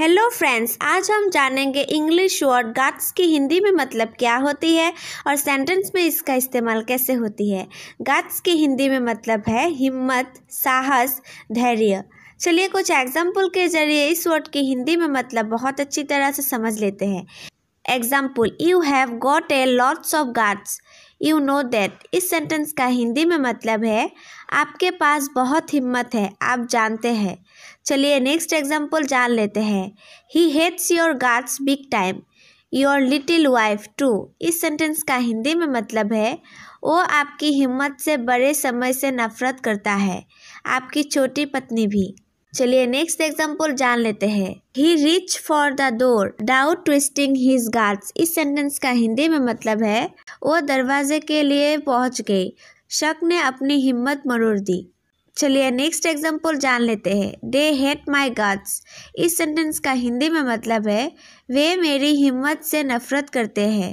hello friends आज हम जानेंगे इंग्लिश वर्ड गाट्स की हिंदी में मतलब क्या होती है और सेंटेंस में इसका इस्तेमाल कैसे होती है गाट्स की हिंदी में मतलब है हिम्मत साहस धैर्य चलिए कुछ एग्जाम्पल के जरिए इस वर्ड की हिंदी में मतलब बहुत अच्छी तरह से समझ लेते हैं example you have got a lots of guards you know that इस सेंटेंस का हिंदी में मतलब है आपके पास बहुत हिम्मत है आप जानते हैं चलिए नेक्स्ट एग्जाम्पल जान लेते हैं he hates your guards big time your little wife too इस सेंटेंस का हिंदी में मतलब है वो आपकी हिम्मत से बड़े समय से नफरत करता है आपकी छोटी पत्नी भी चलिए नेक्स्ट एग्जाम्पल जान लेते हैं he reach for the door doubt twisting his guards इस सेंटेंस का हिंदी में मतलब है वो दरवाजे के लिए पहुंच गई शक ने अपनी हिम्मत मरोड़ दी चलिए नेक्स्ट एग्जाम्पल जान लेते हैं दे हेट माई गार्ड्स इस सेंटेंस का हिंदी में मतलब है वे मेरी हिम्मत से नफरत करते हैं